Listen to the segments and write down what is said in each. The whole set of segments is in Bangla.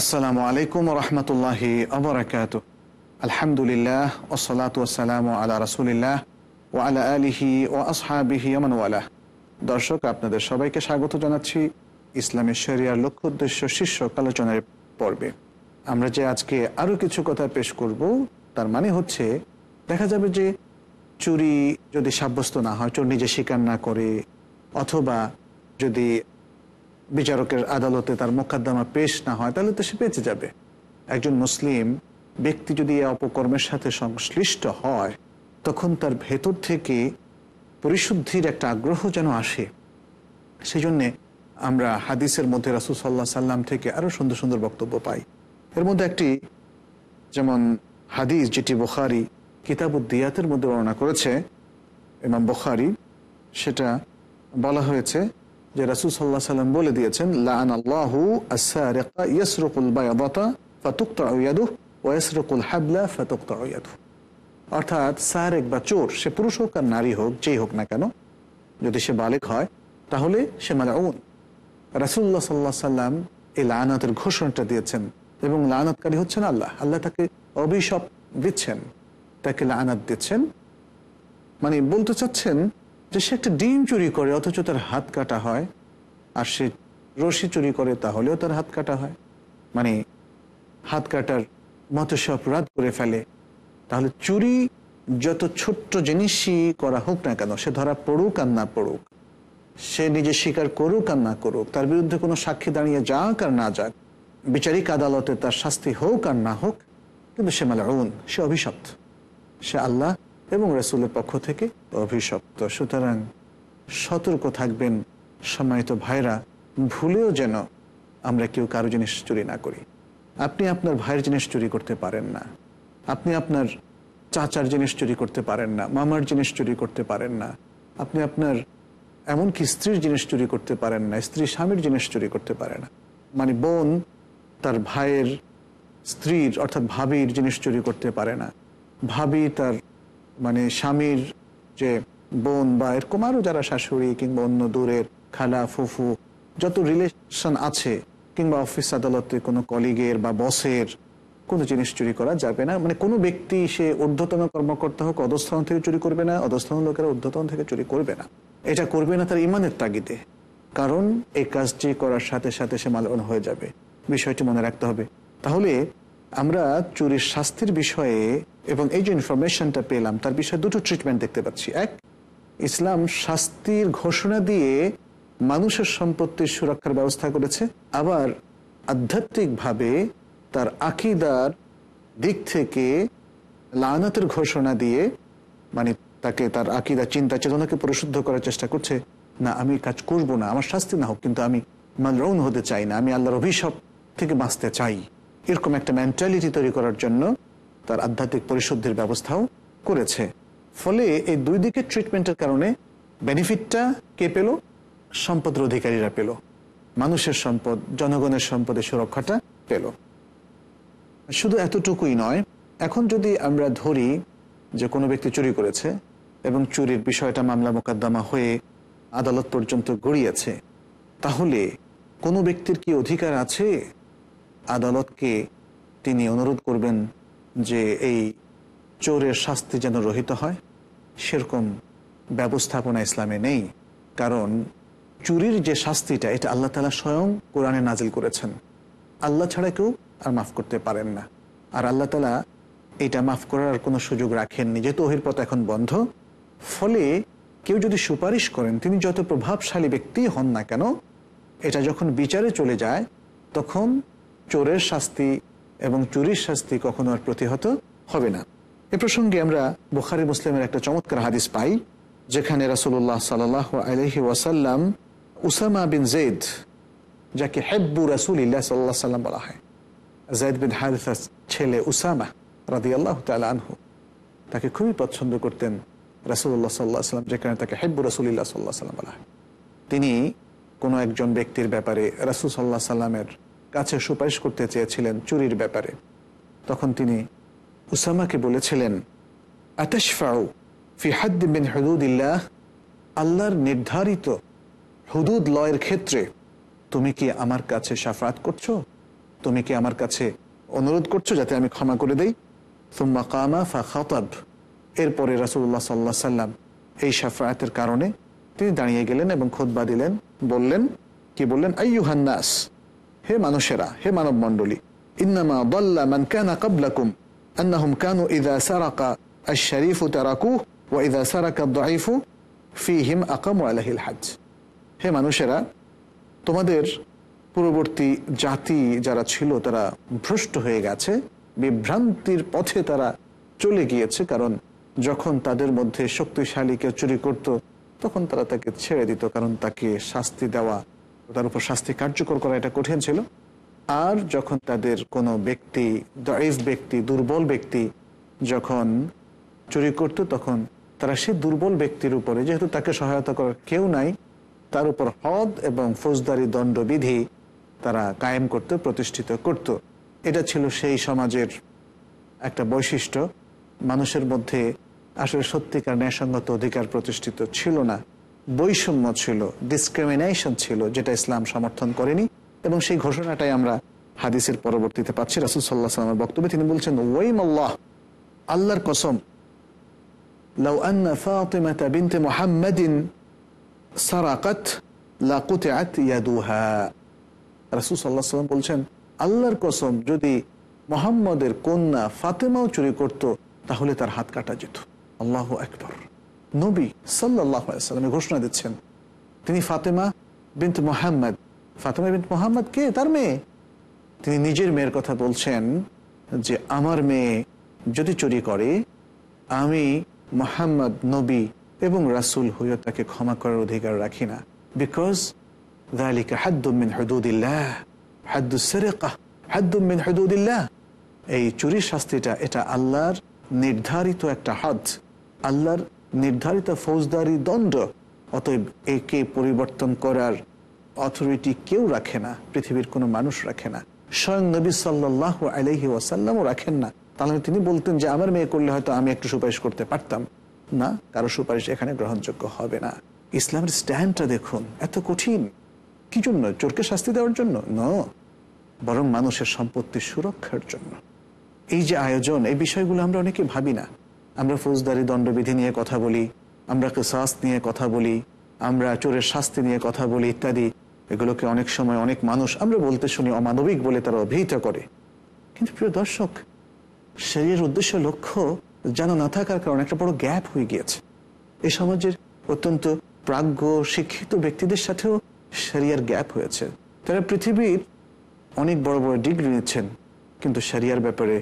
আসসালামু আলাইকুম রহমতুল্লাহি আবরাকাত আলহামদুলিল্লাহ ওসলাত ওসালাম আলা রাসুলিল্লাহ ও আলা আলিহি ও আসহাবিহি আমানওয়ালা দর্শক আপনাদের সবাইকে স্বাগত জানাচ্ছি ইসলামের শরিয়ার লক্ষ্য উদ্দেশ্য শীর্ষক আলোচনার পর্বে আমরা যে আজকে আরও কিছু কথা পেশ করব তার মানে হচ্ছে দেখা যাবে যে চুরি যদি সাব্যস্ত না হয় চোর নিজে স্বীকার না করে অথবা যদি বিচারকের আদালতে তার মোকদ্দমা পেশ না হয় তাহলে তো সে বেঁচে যাবে একজন মুসলিম ব্যক্তি যদি এই অপকর্মের সাথে সংশ্লিষ্ট হয় তখন তার ভেতর থেকে পরিশুদ্ধির একটা আগ্রহ যেন আসে সেই জন্যে আমরা হাদিসের মধ্যে রাসুল সাল্লাম থেকে আরও সুন্দর সুন্দর বক্তব্য পাই এর মধ্যে একটি যেমন হাদিস যেটি বোখারি উদ্দিয়াতের মধ্যে বর্ণনা করেছে এবং বোখারি সেটা বলা হয়েছে যে রাসুল সাল্লাহ সাল্লাম বলে দিয়েছেন লান আল্লাহু আসারেকা ইয়াসরকুল বায়াদা ফাতুক্তা ইয়াদু ওয়াসরকুল হাবলা ফাতুক্তা ইয়াদু অর্থাৎ সারেক বা চোর সে পুরুষ হোক আর নারী হোক যেই হোক না কেন যদি সে বালেক হয় তাহলে সে মানে মালাউন রাসুল্লাহ সাল্লাহ সাল্লাম এই লায়নাতের ঘোষণাটা দিয়েছেন এবং লায়নাতকারী হচ্ছেন আল্লাহ আল্লাহ তাকে অভিশপ দিচ্ছেন তাকে লায়নাত দিচ্ছেন মানে বলতে চাচ্ছেন যে সে একটা ডিম চুরি করে অথচ তার হাত কাটা হয় আর সে রশি চুরি করে তাহলেও তার হাত কাটা হয় মানে হাত কাটার মতো সে অপরাধ করে ফেলে তাহলে চুরি যত ছোট্ট জিনিসই করা হোক না কেন সে ধরা পড়ুক আর না পড়ুক সে নিজে স্বীকার করুক আর না করুক তার বিরুদ্ধে কোনো সাক্ষী দাঁড়িয়ে যাক আর না যাক বিচারিক আদালতে তার শাস্তি হোক আর না হোক কিন্তু সে মালা সে অভিশপ্ত সে আল্লাহ এবং রসুলের পক্ষ থেকে অভিশপ্ত সুতরাং সতর্ক থাকবেন সম্মানিত ভাইরা ভুলেও যেন আমরা কেউ কারো জিনিস চুরি না করি আপনি আপনার ভাইয়ের জিনিস চুরি করতে পারেন না আপনি আপনার চাচার জিনিস চুরি করতে পারেন না মামার জিনিস চুরি করতে পারেন না আপনি আপনার এমনকি স্ত্রীর জিনিস চুরি করতে পারেন না স্ত্রী স্বামীর জিনিস চুরি করতে পারে না মানে বোন তার ভাইয়ের স্ত্রীর অর্থাৎ ভাবির জিনিস চুরি করতে পারে না ভাবি তার মানে স্বামীর যে বোন বা এরকম আরও যারা শাশুড়ি কিংবা অন্য দূরের খালা ফুফু যত রিলেশন আছে কিংবা অফিস আদালতে কোনো কলিগের বা বসের কোনো জিনিস চুরি করা যাবে না মানে কোনো ব্যক্তি সে ঊর্ধ্বতন কর্মকর্তা হোক অধস্থান থেকে চুরি করবে না অধস্থান লোকেরা ঊর্ধ্বতন থেকে চুরি করবে না এটা করবে না তার ইমানের তাগিদে কারণ এই কাজটি করার সাথে সাথে সে মাল হয়ে যাবে বিষয়টি মনে রাখতে হবে তাহলে আমরা চুরির শাস্তির বিষয়ে এবং এই যে ইনফরমেশনটা পেলাম তার বিষয়ে দুটো ট্রিটমেন্ট দেখতে পাচ্ছি এক ইসলাম শাস্তির ঘোষণা দিয়ে মানুষের সম্পত্তির সুরক্ষার ব্যবস্থা করেছে আবার আধ্যাত্মিকভাবে তার আকিদার দিক থেকে লানাতের ঘোষণা দিয়ে মানে তাকে তার আকিদা চিন্তা চেতনাকে পরিশুদ্ধ করার চেষ্টা করছে না আমি কাজ করব না আমার শাস্তি না হোক কিন্তু আমি মালরৌন হতে চাই না আমি আল্লাহর অভিশাপ থেকে বাঁচতে চাই এরকম একটা মেন্টালিটি তৈরি করার জন্য তার আধ্যাত্মিক পরিশুদ্ধির ব্যবস্থাও করেছে ফলে এই দুই দিকের ট্রিটমেন্টের কারণে বেনিফিটটা কে পেল সম্পদের অধিকারীরা পেল মানুষের সম্পদ জনগণের সম্পদের সুরক্ষাটা পেল শুধু এতটুকুই নয় এখন যদি আমরা ধরি যে কোনো ব্যক্তি চুরি করেছে এবং চুরির বিষয়টা মামলা মোকদ্দমা হয়ে আদালত পর্যন্ত গড়িয়েছে তাহলে কোনো ব্যক্তির কি অধিকার আছে আদালতকে তিনি অনুরোধ করবেন যে এই চোরের শাস্তি যেন রহিত হয় সেরকম ব্যবস্থাপনা ইসলামে নেই কারণ চুরির যে শাস্তিটা এটা আল্লাহ তালা স্বয়ং কোরআনে নাজিল করেছেন আল্লাহ ছাড়া কেউ আর মাফ করতে পারেন না আর আল্লাহ তালা এটা মাফ করার কোনো সুযোগ রাখেননি যেহেতু ওহির পথ এখন বন্ধ ফলে কেউ যদি সুপারিশ করেন তিনি যত প্রভাবশালী ব্যক্তি হন না কেন এটা যখন বিচারে চলে যায় তখন চোরের শাস্তি এবং চুরির শাস্তি কখনো আর প্রতিহত হবে না এ প্রসঙ্গে আমরা বুখারি মুসলিমের একটা চমৎকার হাদিস পাই যেখানে রাসুল্লাহ সাল আলহি ওয়াসাল্লাম উসামা বিন জেদ যাকে হেব্বু রাসুল ইল্লা সাল্লাহ সাল্লাম বলা হয় জেদ বিন হারিসার ছেলে উসামা রাদি আল্লাহ আনহু তাকে খুবই পছন্দ করতেন রাসুল্লাহ সাল্লাহ সাল্লাম যেখানে তাকে হেব্বু রাসুলিল্লাহ সাল্লাহ সাল্লাম বলা হয় তিনি কোনো একজন ব্যক্তির ব্যাপারে রাসুল সাল্লাহ সাল্লামের কাছে সুপারিশ করতে চেয়েছিলেন চুরির ব্যাপারে তখন তিনি উসামাকে বলেছিলেন আতেশফাউ ফিহাদ বিন হদুদিল্লাহ আল্লাহর নির্ধারিত হুদুদ লয়ের ক্ষেত্রে তুমি কি আমার কাছে সাফাত করছো তুমি কি আমার কাছে অনুরোধ করছো যাতে আমি ক্ষমা করে দেই সুম্মা কামা ফা খতাব এরপরে রাসুল্লাহ সাল্লা সাল্লাম এই সাফায়াতের কারণে তিনি দাঁড়িয়ে গেলেন এবং খোদবা দিলেন বললেন কি বললেন হান্নাস হে মানুষেরা হে মানব মণ্ডলী মান সারাকা তারাকু ইদা ফি হিম আলাহিল হে মানুষেরা তোমাদের পূর্ববর্তী জাতি যারা ছিল তারা ভ্রষ্ট হয়ে গেছে বিভ্রান্তির পথে তারা চলে গিয়েছে কারণ যখন তাদের মধ্যে শক্তিশালী কেউ চুরি করত তখন তারা তাকে ছেড়ে দিত কারণ তাকে শাস্তি দেওয়া তার উপর শাস্তি কার্যকর করা এটা কঠিন ছিল আর যখন তাদের কোনো ব্যক্তি দয়েফ ব্যক্তি দুর্বল ব্যক্তি যখন চুরি করত তখন তারা সে দুর্বল ব্যক্তির উপরে যেহেতু তাকে সহায়তা করার কেউ নাই তার উপর হদ এবং ফৌজদারি দণ্ডবিধি তারা কায়েম করতে প্রতিষ্ঠিত করত এটা ছিল সেই সমাজের একটা বৈশিষ্ট্য মানুষের মধ্যে আসলে সত্যিকার ন্যায়সঙ্গত অধিকার প্রতিষ্ঠিত ছিল না বৈষম্য ছিল ডিসক্রিমিনেশন ছিল যেটা ইসলাম সমর্থন করেনি এবং সেই ঘোষণাটাই আমরা হাদিসের পরবর্তীতে পাচ্ছি রাসুল সাল্লাহ সাল্লামের বক্তব্যে তিনি বলছেন ওয়াইম আল্লাহ আল্লাহর কসম لو أن فاطمة بنت محمد سرقت يدها যদি মোহাম্মদের কন্যা ফাতেমাও চুরি করত তাহলে তার হাত কাটা যেত আল্লাহ একবার নবী সাল্লামে ঘোষণা দিচ্ছেন তিনি ফাতেমা বিনত মোহাম্মদ ফাতেমা বিনত মোহাম্মদ কে তার মেয়ে তিনি নিজের মেয়ের কথা বলছেন যে আমার মেয়ে যদি চুরি করে আমি মোহাম্মদ নবী এবং রাসুল হইয় তাকে ক্ষমা করার অধিকার রাখি না বিকজ দালিকা হাদ্দুমিন হদুদিল্লাহ হাদ্দুসরেকা হাদ্দুমিন হদুদিল্লাহ এই চুরির শাস্তিটা এটা আল্লাহর নির্ধারিত একটা হদ আল্লাহর নির্ধারিত ফৌজদারি দণ্ড অতএব একে পরিবর্তন করার অথরিটি কেউ রাখে না পৃথিবীর কোনো মানুষ রাখে না স্বয়ং নবী সাল্লাহ আলহি ওয়াসাল্লামও রাখেন না তাহলে তিনি বলতেন যে আমার মেয়ে করলে হয়তো আমি একটু সুপারিশ করতে পারতাম না কারো সুপারিশ এখানে গ্রহণযোগ্য হবে না ইসলামের স্ট্যান্ডটা দেখুন এত কঠিন কি জন্য চোরকে শাস্তি দেওয়ার জন্য ন বরং মানুষের সম্পত্তির সুরক্ষার জন্য এই যে আয়োজন এই বিষয়গুলো আমরা অনেকে ভাবি না আমরা ফৌজদারি দণ্ডবিধি নিয়ে কথা বলি আমরা কেসাস নিয়ে কথা বলি আমরা চোরের শাস্তি নিয়ে কথা বলি ইত্যাদি এগুলোকে অনেক সময় অনেক মানুষ আমরা বলতে শুনি অমানবিক বলে তারা অভিহিত করে কিন্তু প্রিয় দর্শক শরীরের উদ্দেশ্য লক্ষ্য যেন না থাকার কারণে একটা বড় গ্যাপ হয়ে গিয়েছে এই সমাজের অত্যন্ত প্রাজ্ঞ শিক্ষিত ব্যক্তিদের সাথেও সেরিয়ার গ্যাপ হয়েছে তারা পৃথিবীর অনেক বড় বড় ডিগ্রি নিচ্ছেন কিন্তু সেরিয়ার ব্যাপারে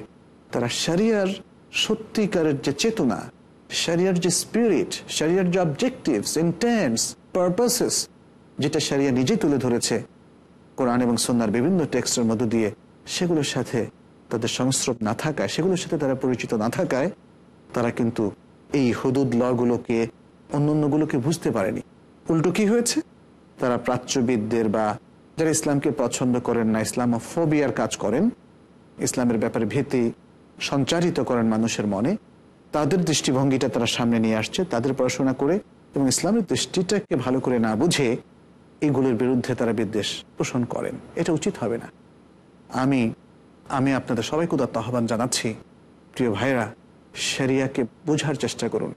তারা সেরিয়ার সত্যিকারের যে চেতনা সারিয়ার যে স্পিরিট সারিয়ার যে অবজেক্টিভস ইন্টেন্স পারপাসেস যেটা সারিয়া নিজে তুলে ধরেছে কোরআন এবং সন্ন্যার বিভিন্ন টেক্সটের মধ্য দিয়ে সেগুলোর সাথে তাদের সংস্রব না থাকায় সেগুলোর সাথে তারা পরিচিত না থাকায় তারা কিন্তু এই হদুদ লগুলোকে অন্যান্যগুলোকে বুঝতে পারেনি উল্টো কি হয়েছে তারা প্রাচ্যবিদদের বা যারা ইসলামকে পছন্দ করেন না ইসলাম ফোবিয়ার কাজ করেন ইসলামের ব্যাপারে ভীতি সঞ্চারিত করেন মানুষের মনে তাদের দৃষ্টিভঙ্গিটা তারা সামনে নিয়ে আসছে তাদের পড়াশোনা করে এবং ইসলামের দৃষ্টিটাকে ভালো করে না বুঝে এগুলোর বিরুদ্ধে তারা বিদ্বেষ পোষণ করেন এটা উচিত হবে না আমি আমি আপনাদের সবাইকে উদাত্ত আহ্বান জানাচ্ছি প্রিয় ভাইরা সেরিয়াকে বোঝার চেষ্টা করুন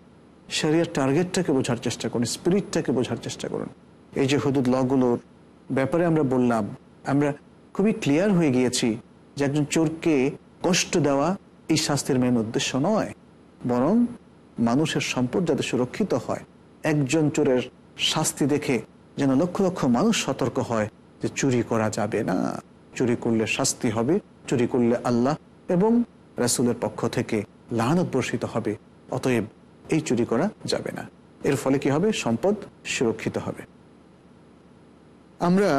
শেরিয়ার টার্গেটটাকে বোঝার চেষ্টা করুন স্পিরিটটাকে বোঝার চেষ্টা করুন এই যে হুদুদ লগুলোর ব্যাপারে আমরা বললাম আমরা খুবই ক্লিয়ার হয়ে গিয়েছি যে একজন চোরকে কষ্ট দেওয়া এই শাস্তির মেন উদ্দেশ্য নয় বরং মানুষের সম্পদ যাতে সুরক্ষিত হয় একজন চোরের শাস্তি দেখে যেন লক্ষ লক্ষ মানুষ সতর্ক হয় যে চুরি করা যাবে না চুরি করলে শাস্তি হবে চুরি করলে আল্লাহ এবং রাসুলের পক্ষ থেকে লানত বর্ষিত হবে অতএব এই চুরি করা যাবে না এর ফলে কি হবে সম্পদ সুরক্ষিত হবে আমরা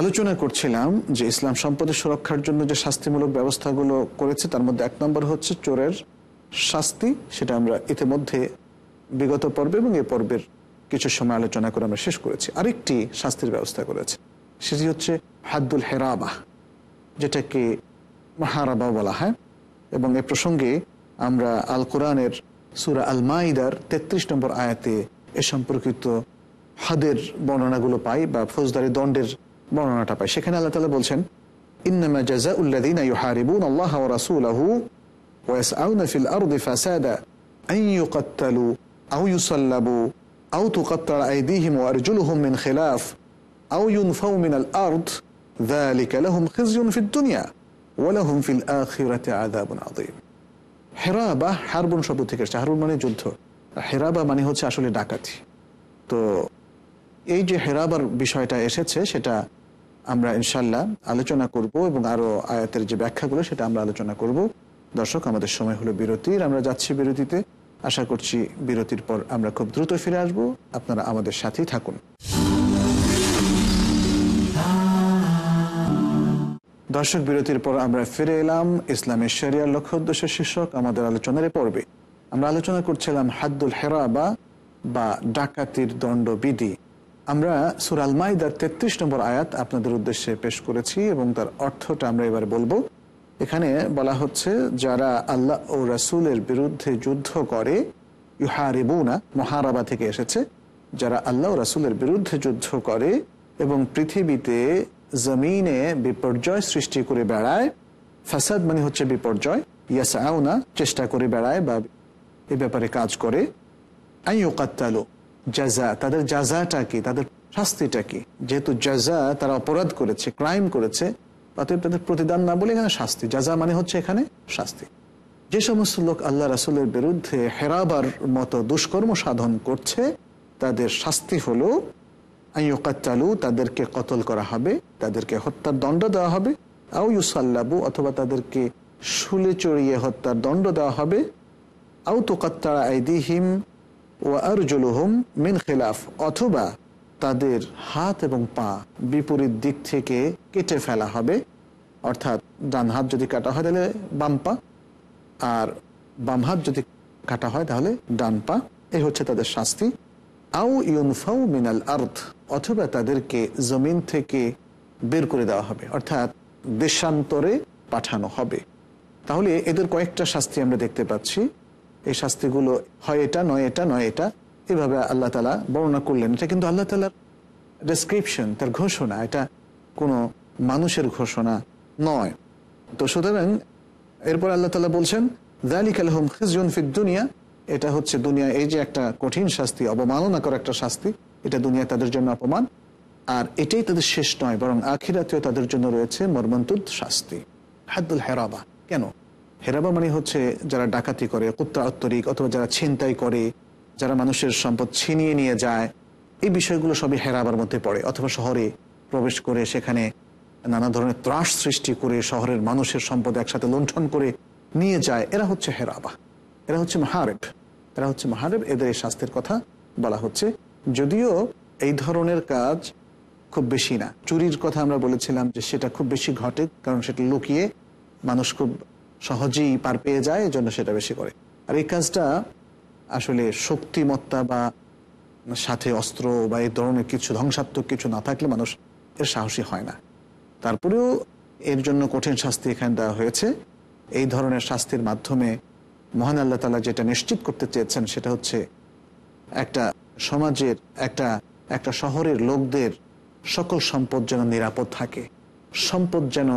আলোচনা করছিলাম যে ইসলাম সম্পদের সুরক্ষার জন্য যে শাস্তিমূলক ব্যবস্থাগুলো করেছে তার মধ্যে এক নম্বর হচ্ছে চোরের শাস্তি সেটা আমরা ইতিমধ্যে বিগত পর্বে এবং এ পর্বের কিছু সময় আলোচনা করে আমরা শেষ করেছি আরেকটি শাস্তির ব্যবস্থা করেছে সেটি হচ্ছে হাদ্দুল হেরাবাহ যেটাকে মাহারাবাহ বলা হয় এবং এ প্রসঙ্গে আমরা আল কোরআনের সুরা আল মাইদার ৩৩ নম্বর আয়াতে এ সম্পর্কিত হাদের বর্ণনাগুলো পাই বা ফৌজদারি দণ্ডের বর্ণনাটা পাই সেখানে আল্লাহ তালা বলছেন ইন্নামা জাজা উল্লাদিন ইউহারিবুন আল্লাহ রাসুলাহু ওয়াস আউনফিল আরদি ফাসাদা أن يقتلوا أو يصلبوا أو تقطع أيديهم وأرجلهم من خلاف أو ينفوا من الأرض ذلك لهم خزي في الدنيا ولهم في الآخرة عذاب عظيم হেরাবা হারবন শব্দ থেকে এসছে হারবন মানে যুদ্ধ হেরাবা মানে হচ্ছে আসলে ডাকাতি তো এই যে হেরাবার বিষয়টা এসেছে সেটা আমরা ইনশাল্লাহ আলোচনা করব এবং আরও আয়াতের যে ব্যাখ্যাগুলো সেটা আমরা আলোচনা করব দর্শক আমাদের সময় হলো বিরতির আমরা যাচ্ছি বিরতিতে আশা করছি বিরতির পর আমরা খুব দ্রুত ফিরে আসব আপনারা আমাদের সাথেই থাকুন দর্শক বিরতির পর আমরা ফিরে এলাম ইসলামের শরিয়ার লক্ষ্য উদ্দেশ্য শীর্ষক আমাদের আলোচনার পর্বে আমরা আলোচনা করছিলাম হাদ্দুল হেরা বা ডাকাতির দণ্ডবিধি আমরা সুরাল মাইদার তেত্রিশ নম্বর আয়াত আপনাদের উদ্দেশ্যে পেশ করেছি এবং তার অর্থটা আমরা এবার বলবো এখানে বলা হচ্ছে যারা আল্লাহ ও রাসুলের বিরুদ্ধে যুদ্ধ করে ইউহারিবুনা মহারাবা থেকে এসেছে যারা আল্লাহ ও রাসুলের বিরুদ্ধে যুদ্ধ করে এবং পৃথিবীতে জমিনে বিপর্যয় সৃষ্টি করে বেড়ায় ফাসাদ মানে হচ্ছে বিপর্যয় ইয়াসাউনা চেষ্টা করে বেড়ায় বা এ ব্যাপারে কাজ করে আইয়ুকাত্তালো জাজা তাদের জাজাটা কি তাদের শাস্তিটা কি যেহেতু জাজা তারা অপরাধ করেছে ক্রাইম করেছে অতএব তাদের প্রতিদান না বলে এখানে শাস্তি জাজা মানে হচ্ছে এখানে শাস্তি যে সমস্ত লোক আল্লাহ রাসুলের বিরুদ্ধে হেরাবার মতো দুষ্কর্ম সাধন করছে তাদের শাস্তি হলো আইয়কাত্তালু তাদেরকে কতল করা হবে তাদেরকে হত্যার দণ্ড দেওয়া হবে আউ ইউসাল্লাবু অথবা তাদেরকে শুলে চড়িয়ে হত্যার দণ্ড দেওয়া হবে আউ তোকাত্তারা আইদিহিম ও মিন খেলাফ অথবা তাদের হাত এবং পা বিপরীত দিক থেকে কেটে ফেলা হবে অর্থাৎ ডান হাত যদি কাটা হয় তাহলে বাম পা আর বাম হাত যদি কাটা হয় তাহলে ডান পা এই হচ্ছে তাদের শাস্তি আউ ইউনফাউ মিনাল আর্থ অথবা তাদেরকে জমিন থেকে বের করে দেওয়া হবে অর্থাৎ দেশান্তরে পাঠানো হবে তাহলে এদের কয়েকটা শাস্তি আমরা দেখতে পাচ্ছি এই শাস্তিগুলো হয় এটা নয় এটা নয় এটা এভাবে আল্লাহ তালা বর্ণনা করলেন এটা কিন্তু আল্লাহ তালার ডেসক্রিপশন তার ঘোষণা এটা কোনো মানুষের ঘোষণা নয় তো সুতরাং এরপর আল্লাহ তালা বলছেন জালিক আলহম খিজুন ফিক দুনিয়া এটা হচ্ছে দুনিয়া এই যে একটা কঠিন শাস্তি অবমাননাকর একটা শাস্তি এটা দুনিয়া তাদের জন্য অপমান আর এটাই তাদের শেষ নয় বরং আখিরাতেও তাদের জন্য রয়েছে মর্মন্তুদ শাস্তি হাদ্দুল হেরাবা কেন হেরাবা মানে হচ্ছে যারা ডাকাতি করে কুত্তা আত্মরিক অথবা যারা ছিনতাই করে যারা মানুষের সম্পদ ছিনিয়ে নিয়ে যায় এই বিষয়গুলো সবই হেরাবার মধ্যে পড়ে অথবা শহরে প্রবেশ করে সেখানে নানা ধরনের ত্রাস সৃষ্টি করে শহরের মানুষের সম্পদ একসাথে লুণ্ঠন করে নিয়ে যায় এরা হচ্ছে হেরাবা এরা হচ্ছে মাহারেব এরা হচ্ছে মাহারেব এদের এই শাস্তির কথা বলা হচ্ছে যদিও এই ধরনের কাজ খুব বেশি না চুরির কথা আমরা বলেছিলাম যে সেটা খুব বেশি ঘটে কারণ সেটা লুকিয়ে মানুষ খুব সহজেই পার পেয়ে যায় এজন্য সেটা বেশি করে আর এই কাজটা আসলে শক্তিমত্তা বা সাথে অস্ত্র বা এই ধরনের কিছু ধ্বংসাত্মক কিছু না থাকলে মানুষ এর সাহসী হয় না তারপরেও এর জন্য কঠিন শাস্তি এখানে দেওয়া হয়েছে এই ধরনের শাস্তির মাধ্যমে মহান আল্লাহ তালা যেটা নিশ্চিত করতে চেয়েছেন সেটা হচ্ছে একটা সমাজের একটা একটা শহরের লোকদের সকল সম্পদ যেন নিরাপদ থাকে সম্পদ যেন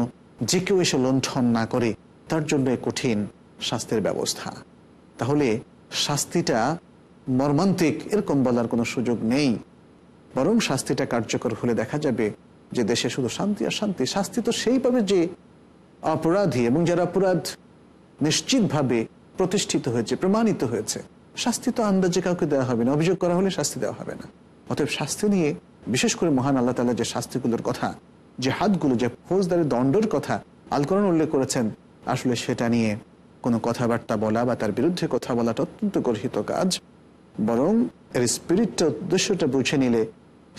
যে কেউ এসে লুণ্ঠন না করে তার জন্য কঠিন শাস্তির ব্যবস্থা তাহলে শাস্তিটা মর্মান্তিক এরকম বলার কোনো সুযোগ নেই বরং শাস্তিটা কার্যকর হলে দেখা যাবে যে দেশে শুধু শান্তি আর শান্তি শাস্তি তো সেই পাবে যে অপরাধী এবং যারা অপরাধ নিশ্চিতভাবে প্রতিষ্ঠিত হয়েছে প্রমাণিত হয়েছে শাস্তি তো আন্দাজে কাউকে দেওয়া হবে না অভিযোগ করা হলে শাস্তি দেওয়া হবে না অতএব শাস্তি নিয়ে বিশেষ করে মহান আল্লাহ তালা যে শাস্তিগুলোর কথা যে হাতগুলো যে ফৌজদারি দণ্ডর কথা আলকরণ উল্লেখ করেছেন আসলে সেটা নিয়ে কোনো কথাবার্তা বলা বা তার বিরুদ্ধে কথা বলাটা অত্যন্ত গর্হিত কাজ বরং এর স্পিরিটটা উদ্দেশ্যটা বুঝে নিলে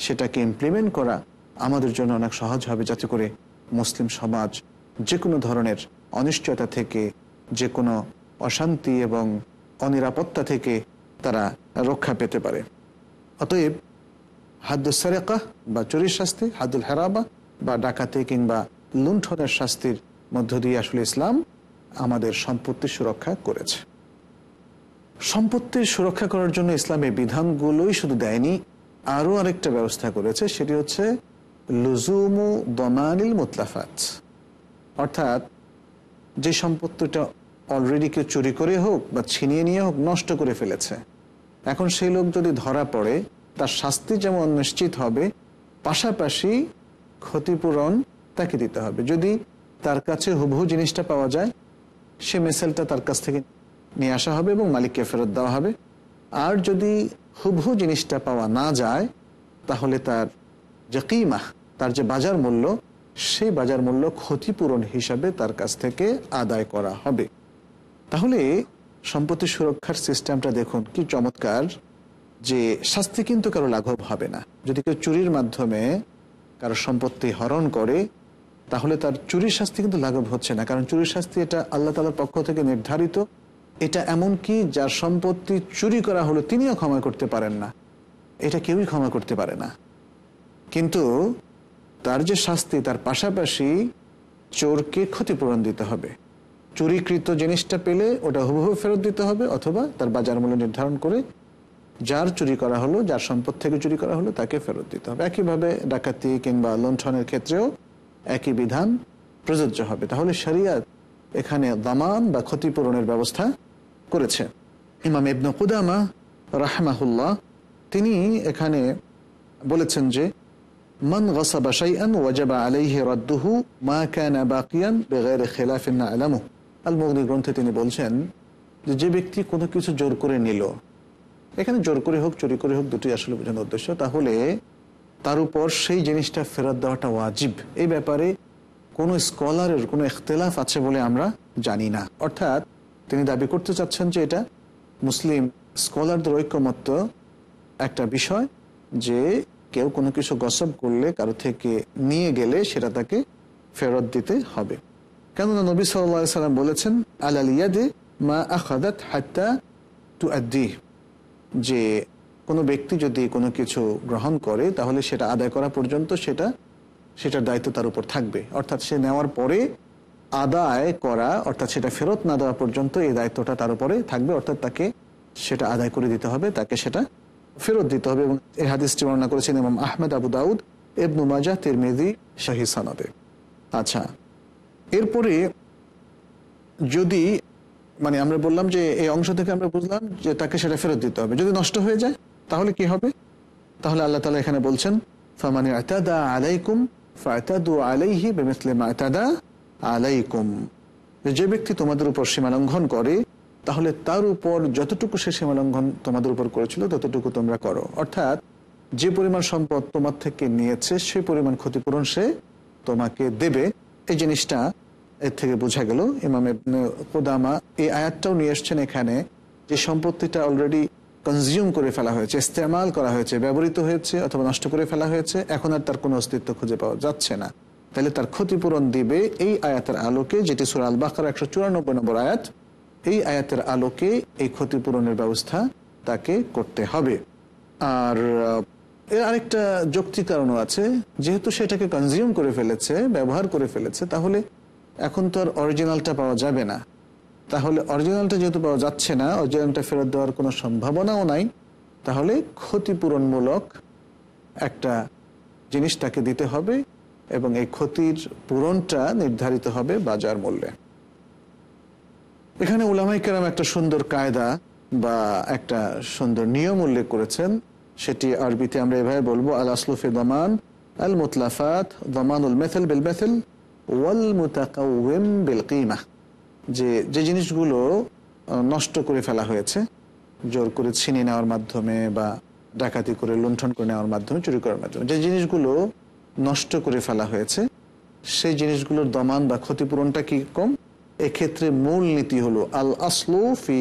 সেটাকে ইমপ্লিমেন্ট করা আমাদের জন্য অনেক সহজ হবে যাতে করে মুসলিম সমাজ যে কোনো ধরনের অনিশ্চয়তা থেকে যে কোনো অশান্তি এবং অনিরাপত্তা থেকে তারা রক্ষা পেতে পারে অতএব হাদ্দুসারেকা বা চুরির শাস্তি হাদুল হেরাবা বা ডাকাতি কিংবা লুণ্ঠনের শাস্তির মধ্য দিয়ে আসলে ইসলাম আমাদের সম্পত্তি সুরক্ষা করেছে সম্পত্তির সুরক্ষা করার জন্য ইসলামের বিধানগুলোই শুধু দেয়নি আরও আরেকটা ব্যবস্থা করেছে সেটি হচ্ছে লুজুমু দমানিল মোতলাফাত অর্থাৎ যে সম্পত্তিটা অলরেডি কেউ চুরি করে হোক বা ছিনিয়ে নিয়ে হোক নষ্ট করে ফেলেছে এখন সেই লোক যদি ধরা পড়ে তার শাস্তি যেমন নিশ্চিত হবে পাশাপাশি ক্ষতিপূরণ তাকে দিতে হবে যদি তার কাছে হুবহু জিনিসটা পাওয়া যায় সে মেসেলটা তার কাছ থেকে নিয়ে আসা হবে এবং মালিককে ফেরত দেওয়া হবে আর যদি হুবহু জিনিসটা পাওয়া না যায় তাহলে তার যে কিমা তার যে বাজার মূল্য সেই বাজার মূল্য ক্ষতিপূরণ হিসাবে তার কাছ থেকে আদায় করা হবে তাহলে সম্পত্তি সুরক্ষার সিস্টেমটা দেখুন কি চমৎকার যে শাস্তি কিন্তু কারো লাঘব হবে না যদি কেউ চুরির মাধ্যমে কারো সম্পত্তি হরণ করে তাহলে তার চুরির শাস্তি কিন্তু লাঘব হচ্ছে না কারণ চুরির শাস্তি এটা আল্লাহ তালার পক্ষ থেকে নির্ধারিত এটা এমন কি যার সম্পত্তি চুরি করা হলো তিনিও ক্ষমা করতে পারেন না এটা কেউই ক্ষমা করতে পারে না কিন্তু তার যে শাস্তি তার পাশাপাশি চোরকে ক্ষতিপূরণ দিতে হবে চুরিকৃত জিনিসটা পেলে ওটা হুবহু ফেরত দিতে হবে অথবা তার বাজার মূল্য নির্ধারণ করে যার চুরি করা হলো যার সম্পদ থেকে চুরি করা হলো তাকে ফেরত দিতে হবে একইভাবে ডাকাতি কিংবা লুণ্ঠনের ক্ষেত্রেও একই বিধান প্রযোজ্য হবে তাহলে শরিয়াত এখানে দামান বা ক্ষতিপূরণের ব্যবস্থা করেছে ইমাম ইবনু কুদামা রাহমাহুল্লাহ তিনি এখানে বলেছেন যে মন গসাবাসমি ওয়াজাবা আলাইহি বাকিয়ান বেগায়রে গ্রন্থে তিনি বলছেন যে যে ব্যক্তি কোনো কিছু জোর করে নিল এখানে জোর করে হোক চুরি করে হোক দুটি আসলে বোঝানোর উদ্দেশ্য তাহলে তার উপর সেই জিনিসটা ফেরত দেওয়াটা ওয়াজিব এই ব্যাপারে কোনো স্কলারের কোনো এখতেলাফ আছে বলে আমরা জানি না অর্থাৎ তিনি দাবি করতে চাচ্ছেন যে এটা মুসলিম স্কলারদের ঐক্যমত্য একটা বিষয় যে কেউ কোনো কিছু গসব করলে কারো থেকে নিয়ে গেলে সেটা তাকে ফেরত দিতে হবে কেননা নবী সাল্লা সাল্লাম বলেছেন আলালিয়াদে মা আখাদাত হাত্তা টু আদি যে কোনো ব্যক্তি যদি কোনো কিছু গ্রহণ করে তাহলে সেটা আদায় করা পর্যন্ত সেটা সেটার দায়িত্ব তার উপর থাকবে অর্থাৎ সে নেওয়ার পরে আদায় করা অর্থাৎ সেটা ফেরত না দেওয়া পর্যন্ত এই দায়িত্বটা তার উপরে থাকবে অর্থাৎ তাকে সেটা আদায় করে দিতে হবে তাকে সেটা ফেরত দিতে হবে এবং এ হাদিসটি বর্ণনা করেছেন এবং আহমেদ আবু দাউদ এবনু মাজা তিরমেদি শাহী সানাদে আচ্ছা এরপরে যদি মানে আমরা বললাম যে এই অংশ থেকে আমরা বুঝলাম যে তাকে সেটা ফেরত দিতে হবে যদি নষ্ট হয়ে যায় তাহলে কি হবে তাহলে আল্লাহ তালা এখানে বলছেন ফামানি আতাদা আলাইকুম ফাতাদু আলাইহি আলাইকুম যে ব্যক্তি তোমাদের উপর সীমালঙ্ঘন করে তাহলে তার উপর যতটুকু সে সীমালঙ্ঘন তোমাদের উপর করেছিল ততটুকু তোমরা করো অর্থাৎ যে পরিমাণ সম্পদ তোমার থেকে নিয়েছে সেই পরিমাণ ক্ষতিপূরণ সে তোমাকে দেবে এই জিনিসটা এর থেকে বোঝা গেল ইমাম কোদামা এই আয়াতটাও নিয়ে এসছেন এখানে যে সম্পত্তিটা অলরেডি কনজিউম করে ফেলা হয়েছে ইস্তেমাল করা হয়েছে ব্যবহৃত হয়েছে অথবা নষ্ট করে ফেলা হয়েছে এখন আর তার কোনো অস্তিত্ব খুঁজে পাওয়া যাচ্ছে না তাহলে তার ক্ষতিপূরণ দিবে এই আয়াতের আলোকে যেটি সুরাল বাকার একশো চুরানব্বই নম্বর আয়াত এই আয়াতের আলোকে এই ক্ষতিপূরণের ব্যবস্থা তাকে করতে হবে আর এর আরেকটা যুক্তি কারণও আছে যেহেতু সেটাকে কনজিউম করে ফেলেছে ব্যবহার করে ফেলেছে তাহলে এখন তো আর অরিজিনালটা পাওয়া যাবে না তাহলে অরিজিনালটা যেহেতু পাওয়া যাচ্ছে না অরিজিনালটা ফেরত দেওয়ার কোনো সম্ভাবনাও নাই তাহলে ক্ষতিপূরণমূলক একটা জিনিস তাকে দিতে হবে এবং এই ক্ষতির পূরণটা নির্ধারিত হবে বাজার মূল্যে এখানে উলামাই কেরাম একটা সুন্দর কায়দা বা একটা সুন্দর নিয়ম উল্লেখ করেছেন সেটি আরবিতে আমরা এভাবে বলবো আল আসলুফে দমান আল মুতলাফাত দমানুল মেথেল বিল মেথেল ওয়াল মুতাকাউম বিল কিমা যে যে জিনিসগুলো নষ্ট করে ফেলা হয়েছে জোর করে ছিনে নেওয়ার মাধ্যমে বা ডাকাতি করে লুণ্ঠন করে নেওয়ার মাধ্যমে চুরি করার মাধ্যমে যে জিনিসগুলো নষ্ট করে ফেলা হয়েছে সেই জিনিসগুলোর দমান বা ক্ষতিপূরণটা কি কম এক্ষেত্রে মূল নীতি হলো আল আসলো ফি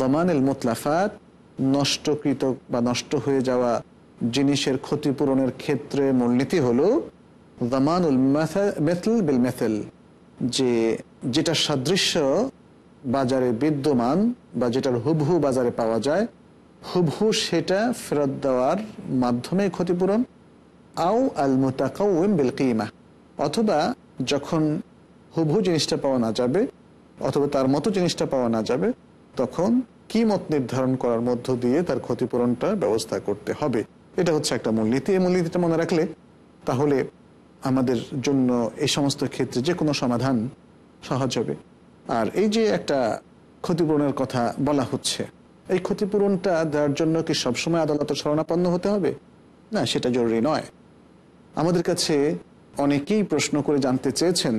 দমান এল মোতলাফাত নষ্টকৃত বা নষ্ট হয়ে যাওয়া জিনিসের ক্ষতিপূরণের ক্ষেত্রে মূলনীতি হলো দমানুল মেথল বিল মেথেল যে যেটা সাদৃশ্য বাজারে বিদ্যমান বা যেটার হুবহু বাজারে পাওয়া যায় হুবহু সেটা ফেরত দেওয়ার মাধ্যমে ক্ষতিপূরণ আও আল মোতাকাউম অথবা যখন হুবহু জিনিসটা পাওয়া না যাবে অথবা তার মতো জিনিসটা পাওয়া না যাবে তখন কিমত নির্ধারণ করার মধ্য দিয়ে তার ক্ষতিপূরণটা ব্যবস্থা করতে হবে এটা হচ্ছে একটা মূলনীতি এই মূলনীতিটা মনে রাখলে তাহলে আমাদের জন্য এই সমস্ত ক্ষেত্রে যে কোনো সমাধান সহজ হবে আর এই যে একটা ক্ষতিপূরণের কথা বলা হচ্ছে এই ক্ষতিপূরণটা দেওয়ার জন্য কি সবসময় আদালতের শরণাপন্ন হতে হবে না সেটা জরুরি নয় আমাদের কাছে অনেকেই প্রশ্ন করে জানতে চেয়েছেন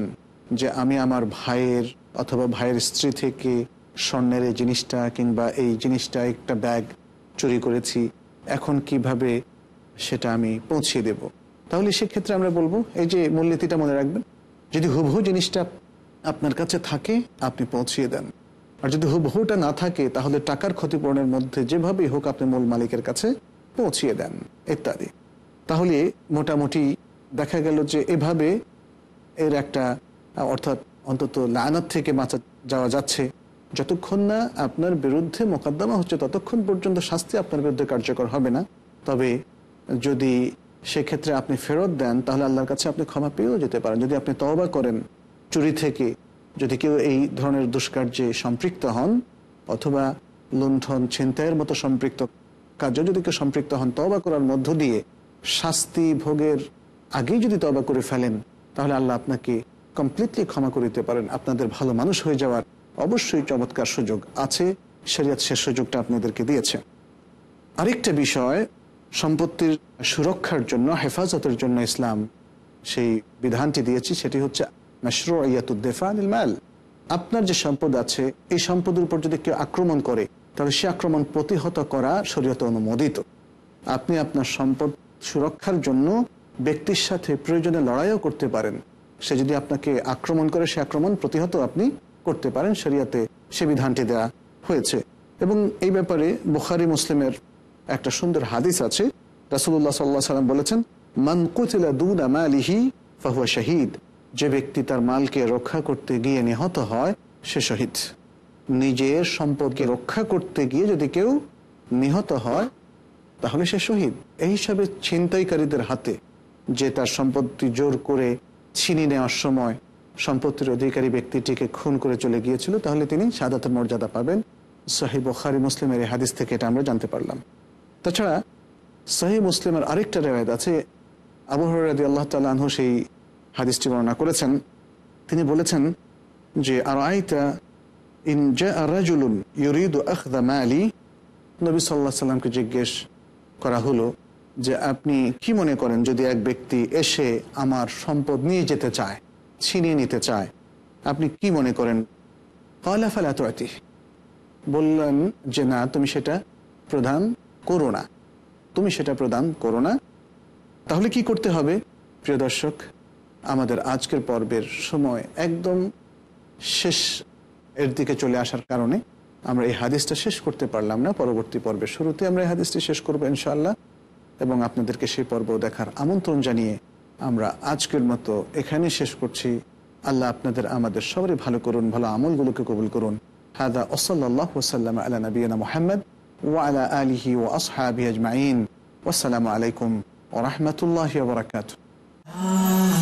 যে আমি আমার ভাইয়ের অথবা ভাইয়ের স্ত্রী থেকে স্বর্ণের এই জিনিসটা কিংবা এই জিনিসটা একটা ব্যাগ চুরি করেছি এখন কিভাবে সেটা আমি পৌঁছিয়ে দেব তাহলে সেক্ষেত্রে আমরা বলবো এই যে মূলনীতিটা মনে রাখবেন যদি হুবহু জিনিসটা আপনার কাছে থাকে আপনি পৌঁছিয়ে দেন আর যদি হুবহুটা না থাকে তাহলে টাকার ক্ষতিপূরণের মধ্যে যেভাবেই হোক আপনি মূল মালিকের কাছে পৌঁছিয়ে দেন ইত্যাদি তাহলে মোটামুটি দেখা গেল যে এভাবে এর একটা অর্থাৎ অন্তত লায়নার থেকে বাঁচা যাওয়া যাচ্ছে যতক্ষণ না আপনার বিরুদ্ধে মোকদ্দমা হচ্ছে ততক্ষণ পর্যন্ত শাস্তি আপনার বিরুদ্ধে কার্যকর হবে না তবে যদি সেক্ষেত্রে আপনি ফেরত দেন তাহলে আল্লাহর কাছে আপনি ক্ষমা পেয়েও যেতে পারেন যদি আপনি তওবা করেন চুরি থেকে যদি কেউ এই ধরনের দুষ্কার্যে সম্পৃক্ত হন অথবা লুণ্ঠন ছিনতাইয়ের মতো সম্পৃক্ত কার্য যদি কেউ সম্পৃক্ত হন তবা করার মধ্য দিয়ে শাস্তি ভোগের আগেই যদি তবা করে ফেলেন তাহলে আল্লাহ আপনাকে কমপ্লিটলি ক্ষমা করে দিতে পারেন আপনাদের ভালো মানুষ হয়ে যাওয়ার অবশ্যই চমৎকার সুযোগ আছে শরিয়াত সে সুযোগটা আপনাদেরকে দিয়েছে আরেকটা বিষয় সম্পত্তির সুরক্ষার জন্য হেফাজতের জন্য ইসলাম সেই বিধানটি দিয়েছি সেটি হচ্ছে মাল আপনার যে সম্পদ আছে এই সম্পদের উপর যদি কেউ আক্রমণ করে তাহলে সে আক্রমণ প্রতিহত করা শরীয়তে অনুমোদিত আপনি আপনার সম্পদ সুরক্ষার জন্য ব্যক্তির সাথে প্রয়োজনে লড়াইও করতে পারেন সে যদি আপনাকে আক্রমণ করে সে আক্রমণ প্রতিহত আপনি করতে পারেন শরিয়াতে সে বিধানটি দেয়া হয়েছে এবং এই ব্যাপারে বুখারি মুসলিমের একটা সুন্দর হাদিস আছে রাসুল্লাহ সাল্লাহ সাল্লাম বলেছেন মানকুতিলা দুনা মালিহি ফাহুয়া শাহিদ যে ব্যক্তি তার মালকে রক্ষা করতে গিয়ে নিহত হয় সে শহীদ নিজের সম্পদকে রক্ষা করতে গিয়ে যদি কেউ নিহত হয় তাহলে সে শহীদ এই হিসাবে ছিনতাইকারীদের হাতে যে তার সম্পত্তি জোর করে ছিনি নেওয়ার সময় সম্পত্তির অধিকারী ব্যক্তিটিকে খুন করে চলে গিয়েছিল তাহলে তিনি সাদাত মর্যাদা পাবেন সহিব বখারি মুসলিমের এই হাদিস থেকে এটা আমরা জানতে পারলাম তাছাড়া সহি মুসলিমের আরেকটা রেওয়ায়ত আছে আবহাওয়ার আল্লাহ তাল্লাহ সেই হাদিসটি বর্ণনা করেছেন তিনি বলেছেন যে আর আইতা ইন রাজুলুন ইউরিদ আখদা মালি নবী সাল্লাহ সাল্লামকে জিজ্ঞেস করা হলো যে আপনি কি মনে করেন যদি এক ব্যক্তি এসে আমার সম্পদ নিয়ে যেতে চায় ছিনিয়ে নিতে চায় আপনি কি মনে করেন কয়লা ফেলা তো বললেন যে না তুমি সেটা প্রদান করো না তুমি সেটা প্রদান করো না তাহলে কি করতে হবে প্রিয় দর্শক আমাদের আজকের পর্বের সময় একদম শেষ এর দিকে চলে আসার কারণে আমরা এই হাদিসটা শেষ করতে পারলাম না পরবর্তী পর্বের শুরুতে আমরা এই হাদিসটি শেষ করবো ইনশাল্লাহ এবং আপনাদেরকে সেই পর্ব দেখার আমন্ত্রণ জানিয়ে আমরা আজকের মতো এখানে শেষ করছি আল্লাহ আপনাদের আমাদের সবারই ভালো করুন ভালো আমলগুলোকে কবুল করুন হাদা ওসল্লাহ ওসাল্লাম আল্লাহ নবীনা মোহাম্মদ আল্লাহ আলহি ও আসহাবি আজমাইন ওসালামু আলাইকুম ও রহমতুল্লাহ বরাকাত Ah